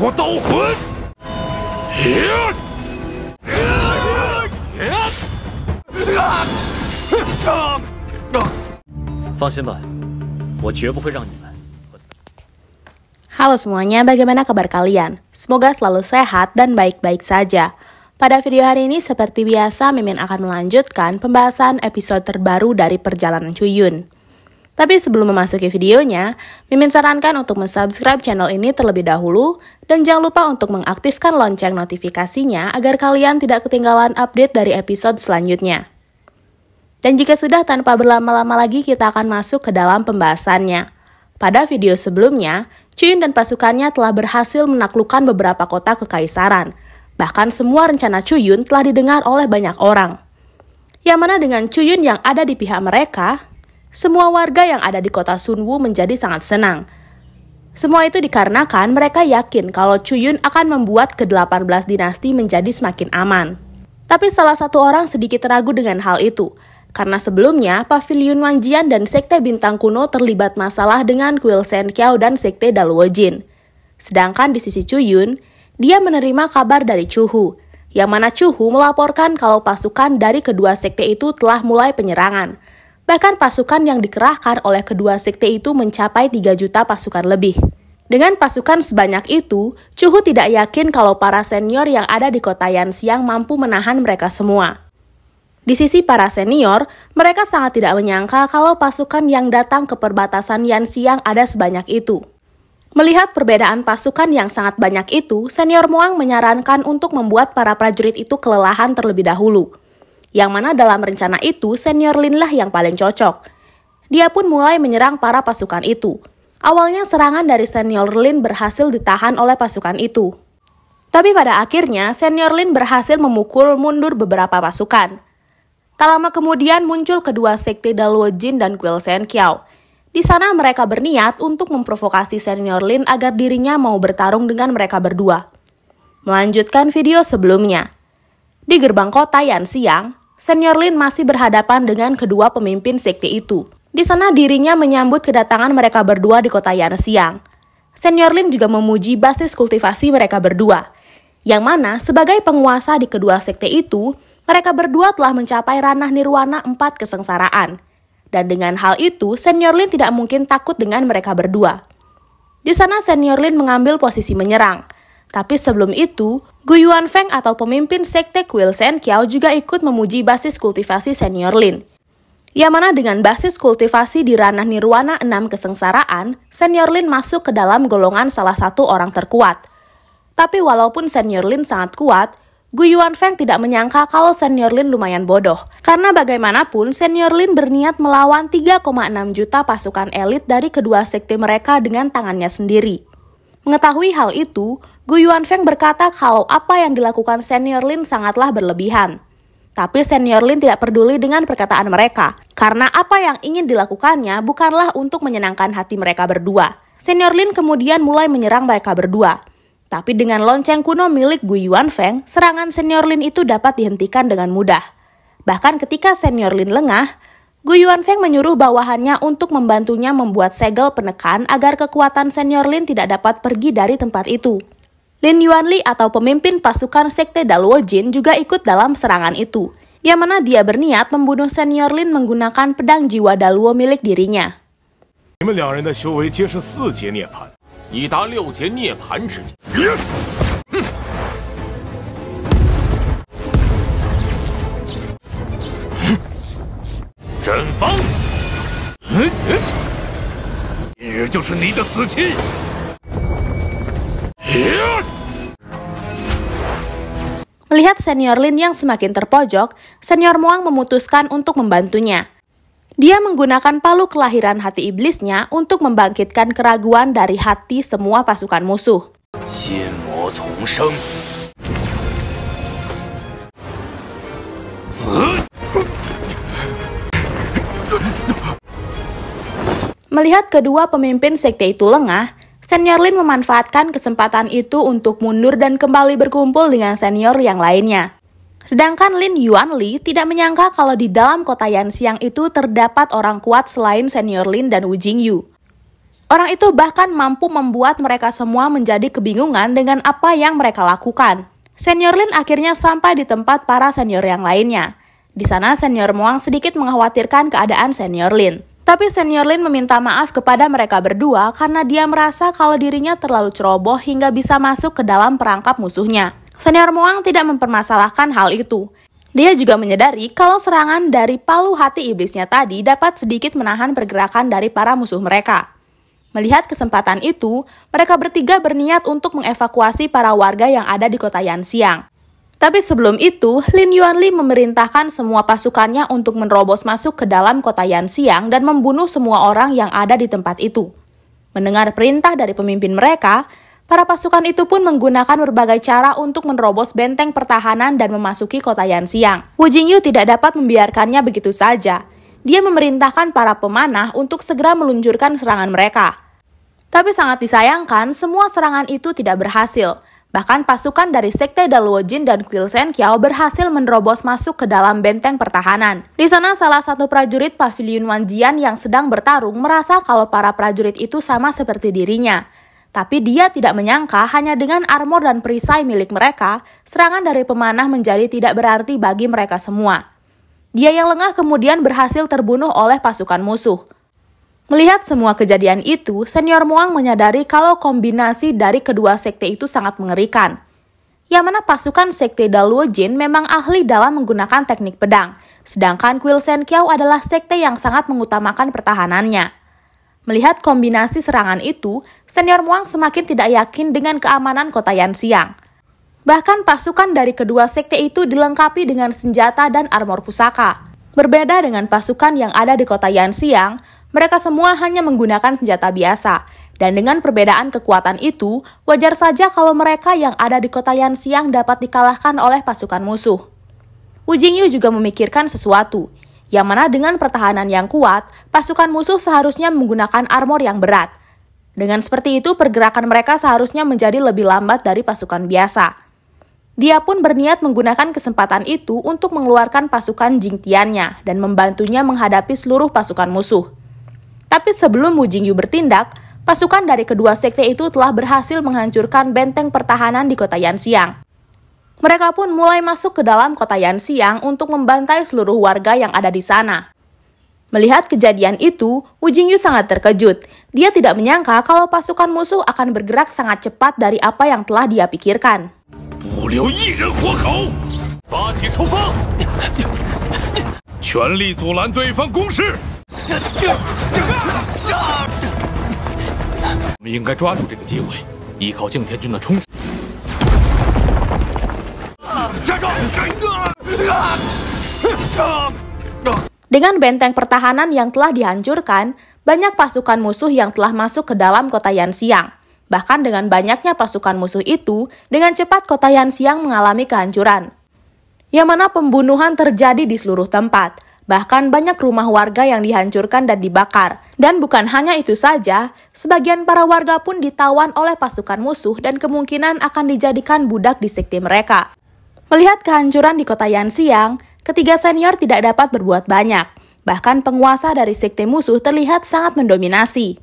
Halo semuanya, bagaimana kabar kalian? Semoga selalu sehat dan baik-baik saja. Pada video hari ini, seperti biasa, Mimin akan melanjutkan pembahasan episode terbaru dari Perjalanan Chuyun. Tapi sebelum memasuki videonya, Mimin sarankan untuk mensubscribe channel ini terlebih dahulu dan jangan lupa untuk mengaktifkan lonceng notifikasinya agar kalian tidak ketinggalan update dari episode selanjutnya. Dan jika sudah tanpa berlama-lama lagi kita akan masuk ke dalam pembahasannya. Pada video sebelumnya, Chuyun dan pasukannya telah berhasil menaklukkan beberapa kota kekaisaran. Bahkan semua rencana Chuyun telah didengar oleh banyak orang. Yang mana dengan Chuyun yang ada di pihak mereka, semua warga yang ada di kota Sunwu menjadi sangat senang. Semua itu dikarenakan mereka yakin kalau Chuyun akan membuat ke-18 dinasti menjadi semakin aman. Tapi salah satu orang sedikit ragu dengan hal itu, karena sebelumnya Paviliun Wanjian dan Sekte Bintang Kuno terlibat masalah dengan Kuil Sen Kiao dan Sekte Dalwojin. Sedangkan di sisi Chuyun, dia menerima kabar dari Chuhu, yang mana Chuhu melaporkan kalau pasukan dari kedua sekte itu telah mulai penyerangan, Bahkan pasukan yang dikerahkan oleh kedua sekte itu mencapai 3 juta pasukan lebih. Dengan pasukan sebanyak itu, Chuhu tidak yakin kalau para senior yang ada di kota Yansiang mampu menahan mereka semua. Di sisi para senior, mereka sangat tidak menyangka kalau pasukan yang datang ke perbatasan Yansiang ada sebanyak itu. Melihat perbedaan pasukan yang sangat banyak itu, senior Muang menyarankan untuk membuat para prajurit itu kelelahan terlebih dahulu yang mana dalam rencana itu senior Lin lah yang paling cocok. Dia pun mulai menyerang para pasukan itu. Awalnya serangan dari senior Lin berhasil ditahan oleh pasukan itu. Tapi pada akhirnya, senior Lin berhasil memukul mundur beberapa pasukan. Tak lama kemudian muncul kedua sekte Daluo Jin dan Kuil Sen Kiao. Di sana mereka berniat untuk memprovokasi senior Lin agar dirinya mau bertarung dengan mereka berdua. Melanjutkan video sebelumnya. Di gerbang kota Yan Siang, Senior Lin masih berhadapan dengan kedua pemimpin sekte itu. Di sana dirinya menyambut kedatangan mereka berdua di kota Yanxiang. Senior Lin juga memuji basis kultivasi mereka berdua, yang mana sebagai penguasa di kedua sekte itu, mereka berdua telah mencapai ranah nirwana empat kesengsaraan. Dan dengan hal itu, Senior Lin tidak mungkin takut dengan mereka berdua. Di sana Senior Lin mengambil posisi menyerang – tapi sebelum itu, Guyuan Feng atau pemimpin sekte Kuil Sen Kiao juga ikut memuji basis kultivasi senior Lin. Yang mana dengan basis kultivasi di ranah nirwana enam kesengsaraan, senior Lin masuk ke dalam golongan salah satu orang terkuat. Tapi walaupun senior Lin sangat kuat, Guyuan Feng tidak menyangka kalau Senior Lin lumayan bodoh, karena bagaimanapun Senior Lin berniat melawan 3,6 juta pasukan elit dari kedua sekte mereka dengan tangannya sendiri. Mengetahui hal itu, Gu Feng berkata kalau apa yang dilakukan senior Lin sangatlah berlebihan. Tapi senior Lin tidak peduli dengan perkataan mereka, karena apa yang ingin dilakukannya bukanlah untuk menyenangkan hati mereka berdua. Senior Lin kemudian mulai menyerang mereka berdua. Tapi dengan lonceng kuno milik Gu Feng, serangan senior Lin itu dapat dihentikan dengan mudah. Bahkan ketika senior Lin lengah, Gu Yuanfeng menyuruh bawahannya untuk membantunya membuat segel penekan agar kekuatan senior Lin tidak dapat pergi dari tempat itu. Lin Yuanli atau pemimpin pasukan sekte Daluo Jin juga ikut dalam serangan itu, yang mana dia berniat membunuh senior Lin menggunakan pedang jiwa Daluo milik dirinya. 方。嗯嗯，今日就是你的死期。Melihat senior Lin yang semakin terpojok, senior Muang memutuskan untuk membantunya. Dia menggunakan palu kelahiran hati iblisnya untuk membangkitkan keraguan dari hati semua pasukan musuh. Melihat kedua pemimpin sekte itu lengah, senior Lin memanfaatkan kesempatan itu untuk mundur dan kembali berkumpul dengan senior yang lainnya. Sedangkan Lin Yuan Li tidak menyangka kalau di dalam kota Yanxiang itu terdapat orang kuat selain senior Lin dan Wu Jingyu. Orang itu bahkan mampu membuat mereka semua menjadi kebingungan dengan apa yang mereka lakukan. Senior Lin akhirnya sampai di tempat para senior yang lainnya. Di sana senior Muang sedikit mengkhawatirkan keadaan senior Lin. Tapi senior Lin meminta maaf kepada mereka berdua karena dia merasa kalau dirinya terlalu ceroboh hingga bisa masuk ke dalam perangkap musuhnya. Senior Moang tidak mempermasalahkan hal itu. Dia juga menyadari kalau serangan dari palu hati iblisnya tadi dapat sedikit menahan pergerakan dari para musuh mereka. Melihat kesempatan itu, mereka bertiga berniat untuk mengevakuasi para warga yang ada di kota Yansiang. Tapi sebelum itu, Lin Yuanli memerintahkan semua pasukannya untuk menerobos masuk ke dalam kota Yanxiang dan membunuh semua orang yang ada di tempat itu. Mendengar perintah dari pemimpin mereka, para pasukan itu pun menggunakan berbagai cara untuk menerobos benteng pertahanan dan memasuki kota Yanxiang. Wu Jingyu tidak dapat membiarkannya begitu saja. Dia memerintahkan para pemanah untuk segera meluncurkan serangan mereka. Tapi sangat disayangkan, semua serangan itu tidak berhasil. Bahkan pasukan dari Sekte Dalwojin dan Quilsen Kiao berhasil menerobos masuk ke dalam benteng pertahanan. Di sana salah satu prajurit pavilion Jian yang sedang bertarung merasa kalau para prajurit itu sama seperti dirinya. Tapi dia tidak menyangka hanya dengan armor dan perisai milik mereka, serangan dari pemanah menjadi tidak berarti bagi mereka semua. Dia yang lengah kemudian berhasil terbunuh oleh pasukan musuh. Melihat semua kejadian itu, senior Muang menyadari kalau kombinasi dari kedua sekte itu sangat mengerikan. Yang mana pasukan sekte Daluo Jin memang ahli dalam menggunakan teknik pedang, sedangkan Kuil Sen Kiao adalah sekte yang sangat mengutamakan pertahanannya. Melihat kombinasi serangan itu, senior Muang semakin tidak yakin dengan keamanan kota Yansiang. Bahkan pasukan dari kedua sekte itu dilengkapi dengan senjata dan armor pusaka. Berbeda dengan pasukan yang ada di kota Yansiang, mereka semua hanya menggunakan senjata biasa, dan dengan perbedaan kekuatan itu, wajar saja kalau mereka yang ada di kota Yansiang dapat dikalahkan oleh pasukan musuh. Wu Jingyu juga memikirkan sesuatu, yang mana dengan pertahanan yang kuat, pasukan musuh seharusnya menggunakan armor yang berat. Dengan seperti itu, pergerakan mereka seharusnya menjadi lebih lambat dari pasukan biasa. Dia pun berniat menggunakan kesempatan itu untuk mengeluarkan pasukan Jingtiannya dan membantunya menghadapi seluruh pasukan musuh. Tapi sebelum Wu Jingyu bertindak, pasukan dari kedua sekte itu telah berhasil menghancurkan benteng pertahanan di kota Yansiang. Mereka pun mulai masuk ke dalam kota Yansiang untuk membantai seluruh warga yang ada di sana. Melihat kejadian itu, Wu Jingyu sangat terkejut. Dia tidak menyangka kalau pasukan musuh akan bergerak sangat cepat dari apa yang telah dia pikirkan. Dengan benteng pertahanan yang telah dihancurkan, banyak pasukan musuh yang telah masuk ke dalam kota Yansiang. Bahkan dengan banyaknya pasukan musuh itu, dengan cepat kota Yansiang mengalami kehancuran. Yang mana pembunuhan terjadi di seluruh tempat. Bahkan banyak rumah warga yang dihancurkan dan dibakar. Dan bukan hanya itu saja, sebagian para warga pun ditawan oleh pasukan musuh dan kemungkinan akan dijadikan budak di sekte mereka. Melihat kehancuran di kota Yansiang, ketiga senior tidak dapat berbuat banyak. Bahkan penguasa dari sekte musuh terlihat sangat mendominasi.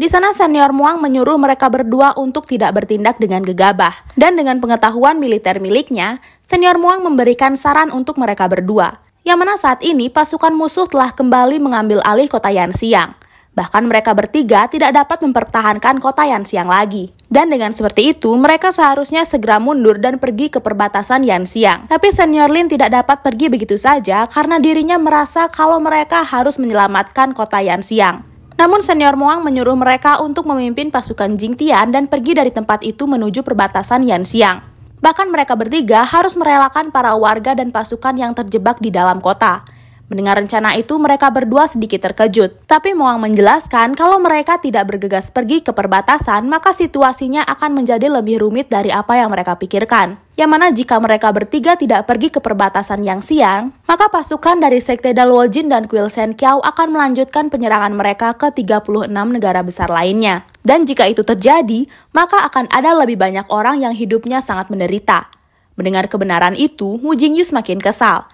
Di sana senior Muang menyuruh mereka berdua untuk tidak bertindak dengan gegabah. Dan dengan pengetahuan militer miliknya, senior Muang memberikan saran untuk mereka berdua yang mana saat ini pasukan musuh telah kembali mengambil alih kota Yansiang. Bahkan mereka bertiga tidak dapat mempertahankan kota Yansiang lagi. Dan dengan seperti itu, mereka seharusnya segera mundur dan pergi ke perbatasan Yansiang. Tapi Senior Lin tidak dapat pergi begitu saja karena dirinya merasa kalau mereka harus menyelamatkan kota Yansiang. Namun senior Moang menyuruh mereka untuk memimpin pasukan Jingtian dan pergi dari tempat itu menuju perbatasan Yansiang. Bahkan mereka bertiga harus merelakan para warga dan pasukan yang terjebak di dalam kota. Mendengar rencana itu, mereka berdua sedikit terkejut. Tapi Moang menjelaskan kalau mereka tidak bergegas pergi ke perbatasan, maka situasinya akan menjadi lebih rumit dari apa yang mereka pikirkan. Yang mana jika mereka bertiga tidak pergi ke perbatasan yang siang, maka pasukan dari Sekte Dalwojin dan Kuil Sen Kiao akan melanjutkan penyerangan mereka ke 36 negara besar lainnya. Dan jika itu terjadi, maka akan ada lebih banyak orang yang hidupnya sangat menderita. Mendengar kebenaran itu, Wu Jingyu semakin kesal.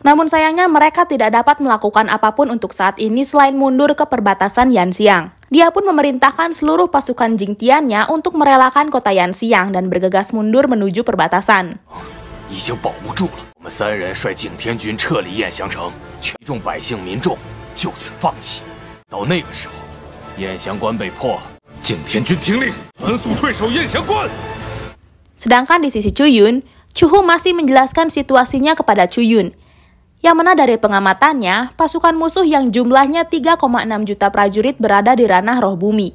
Namun sayangnya mereka tidak dapat melakukan apapun untuk saat ini selain mundur ke perbatasan Yansiang. Dia pun memerintahkan seluruh pasukan Jingtiannya untuk merelakan kota Yansiang dan bergegas mundur menuju perbatasan. Sedangkan di sisi Chu Yun, Chu Hu masih menjelaskan situasinya kepada Chu Yun yang mana dari pengamatannya, pasukan musuh yang jumlahnya 3,6 juta prajurit berada di ranah roh bumi.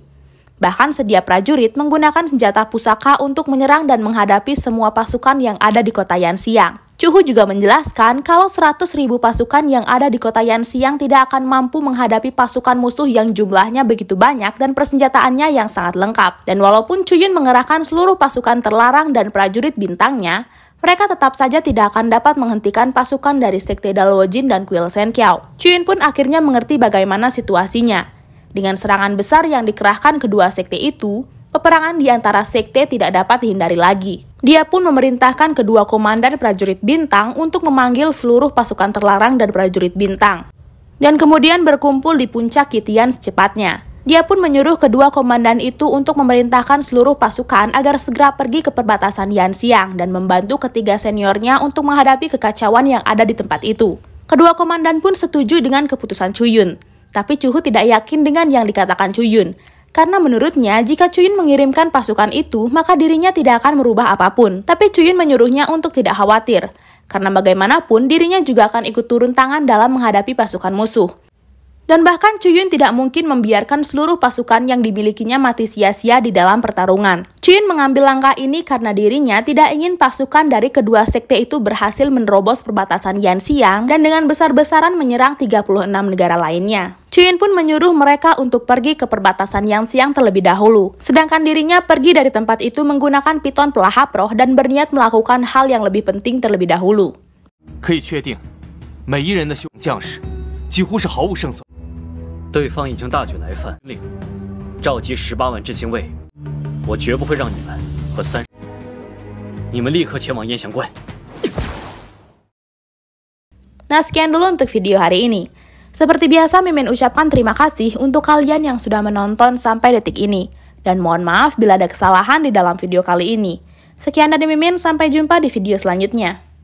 Bahkan sedia prajurit menggunakan senjata pusaka untuk menyerang dan menghadapi semua pasukan yang ada di kota Yansiang. Cuhu juga menjelaskan kalau 100 ribu pasukan yang ada di kota Yansiang tidak akan mampu menghadapi pasukan musuh yang jumlahnya begitu banyak dan persenjataannya yang sangat lengkap. Dan walaupun Chuyun mengerahkan seluruh pasukan terlarang dan prajurit bintangnya, mereka tetap saja tidak akan dapat menghentikan pasukan dari sekte Dalwojin dan Kuil Senkiao. Chuyin pun akhirnya mengerti bagaimana situasinya. Dengan serangan besar yang dikerahkan kedua sekte itu, peperangan di antara sekte tidak dapat dihindari lagi. Dia pun memerintahkan kedua komandan prajurit bintang untuk memanggil seluruh pasukan terlarang dan prajurit bintang. Dan kemudian berkumpul di puncak Kitian secepatnya. Dia pun menyuruh kedua komandan itu untuk memerintahkan seluruh pasukan agar segera pergi ke perbatasan Yansiang dan membantu ketiga seniornya untuk menghadapi kekacauan yang ada di tempat itu. Kedua komandan pun setuju dengan keputusan Chuyun, Tapi Chuhu tidak yakin dengan yang dikatakan Chuyun. Karena menurutnya, jika Chuyun mengirimkan pasukan itu, maka dirinya tidak akan merubah apapun. Tapi Chuyun menyuruhnya untuk tidak khawatir. Karena bagaimanapun, dirinya juga akan ikut turun tangan dalam menghadapi pasukan musuh. Dan bahkan Cuyun tidak mungkin membiarkan seluruh pasukan yang dimilikinya mati sia-sia di dalam pertarungan. Cuyun mengambil langkah ini karena dirinya tidak ingin pasukan dari kedua sekte itu berhasil menerobos perbatasan Yanxiang dan dengan besar-besaran menyerang 36 negara lainnya. Cuyun pun menyuruh mereka untuk pergi ke perbatasan Yan siang terlebih dahulu. Sedangkan dirinya pergi dari tempat itu menggunakan piton pelahap roh dan berniat melakukan hal yang lebih penting terlebih dahulu. 可以确定，每一人的修将士几乎是毫无胜算。对方已经大举来犯，令召集十八万振兴卫，我绝不会让你们和三，你们立刻前往燕翔关。Nah sekian dulu untuk video hari ini. Seperti biasa Mimin ucapkan terima kasih untuk kalian yang sudah menonton sampai detik ini. Dan mohon maaf bila ada kesalahan di dalam video kali ini. Sekian dari Mimin, sampai jumpa di video selanjutnya.